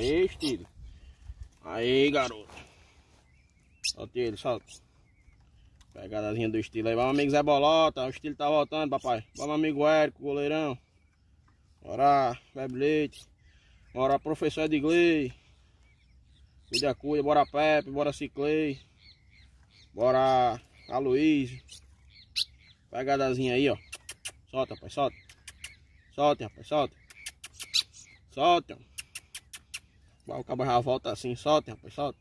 Aí, estilo. Aí, garoto. Solte ele, solta. Pegadazinha do estilo aí. Vamos, amigo Zé Bolota. O estilo tá voltando, papai. Vamos, amigo Érico, goleirão. Bora, bebe leite. Bora, professor Edgley. Cuida, cuida. Bora, Pepe. Bora, Ciclei. Bora, Aloysio. Pegadazinha aí, ó. Solta, rapaz, solta. Solta, rapaz, solta. Solta. O cabo já volta assim, solta, rapaz, solta.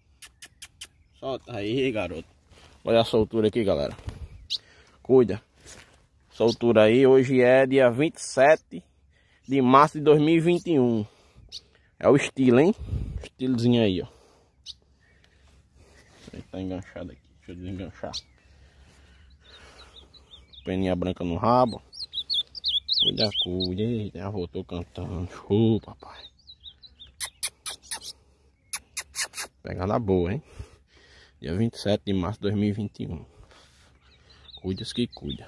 Solta aí, garoto. Olha a soltura aqui, galera. Cuida. Soltura aí, hoje é dia 27 de março de 2021. É o estilo, hein? Estilozinho aí, ó. tá enganchado aqui. Deixa eu desenganchar. Peninha branca no rabo. Cuida, cuida. já voltou cantando. Show, papai. Pegar na boa, hein? Dia 27 de março de 2021. Cuida-se que cuida.